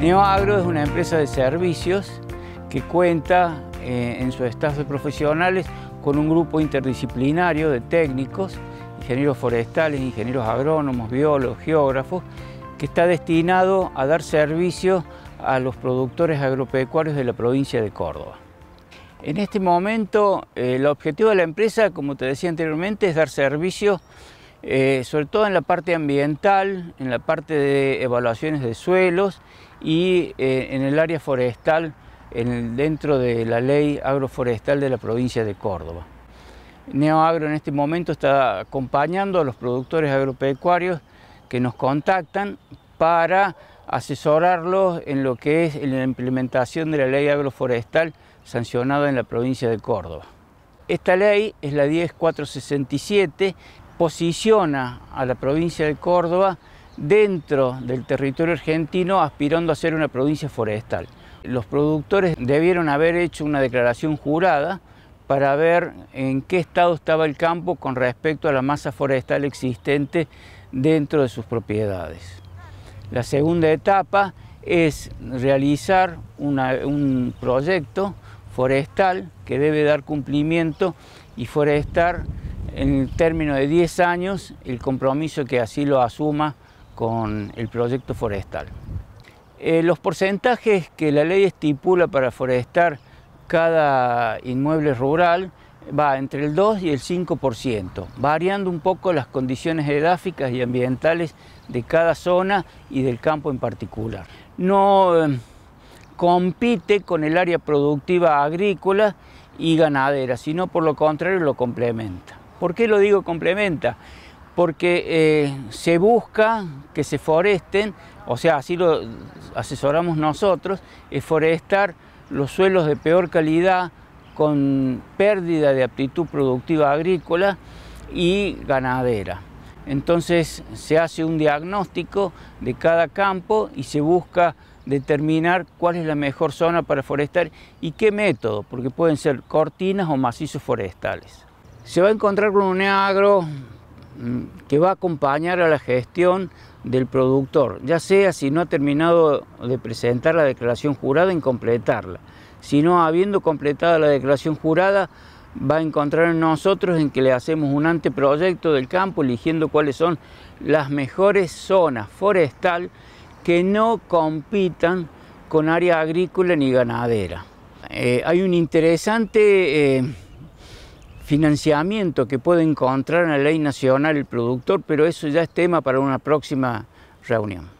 Neoagro es una empresa de servicios que cuenta eh, en su staff de profesionales con un grupo interdisciplinario de técnicos, ingenieros forestales, ingenieros agrónomos, biólogos, geógrafos, que está destinado a dar servicio a los productores agropecuarios de la provincia de Córdoba. En este momento, eh, el objetivo de la empresa, como te decía anteriormente, es dar servicio eh, sobre todo en la parte ambiental, en la parte de evaluaciones de suelos y eh, en el área forestal en, dentro de la ley agroforestal de la provincia de Córdoba. Neoagro en este momento está acompañando a los productores agropecuarios que nos contactan para asesorarlos en lo que es la implementación de la ley agroforestal sancionada en la provincia de Córdoba. Esta ley es la 10467 posiciona a la provincia de Córdoba dentro del territorio argentino aspirando a ser una provincia forestal. Los productores debieron haber hecho una declaración jurada para ver en qué estado estaba el campo con respecto a la masa forestal existente dentro de sus propiedades. La segunda etapa es realizar un proyecto forestal que debe dar cumplimiento y forestar en el término de 10 años el compromiso que así lo asuma con el proyecto forestal. Eh, los porcentajes que la ley estipula para forestar cada inmueble rural va entre el 2 y el 5%, variando un poco las condiciones edáficas y ambientales de cada zona y del campo en particular. No em, compite con el área productiva agrícola y ganadera, sino por lo contrario lo complementa. ¿Por qué lo digo complementa? Porque eh, se busca que se foresten, o sea, así lo asesoramos nosotros, es forestar los suelos de peor calidad con pérdida de aptitud productiva agrícola y ganadera. Entonces se hace un diagnóstico de cada campo y se busca determinar cuál es la mejor zona para forestar y qué método, porque pueden ser cortinas o macizos forestales se va a encontrar con un agro mm, que va a acompañar a la gestión del productor, ya sea si no ha terminado de presentar la declaración jurada en completarla, si no habiendo completado la declaración jurada va a encontrar en nosotros en que le hacemos un anteproyecto del campo eligiendo cuáles son las mejores zonas forestal que no compitan con área agrícola ni ganadera. Eh, hay un interesante eh, financiamiento que puede encontrar en la ley nacional el productor, pero eso ya es tema para una próxima reunión.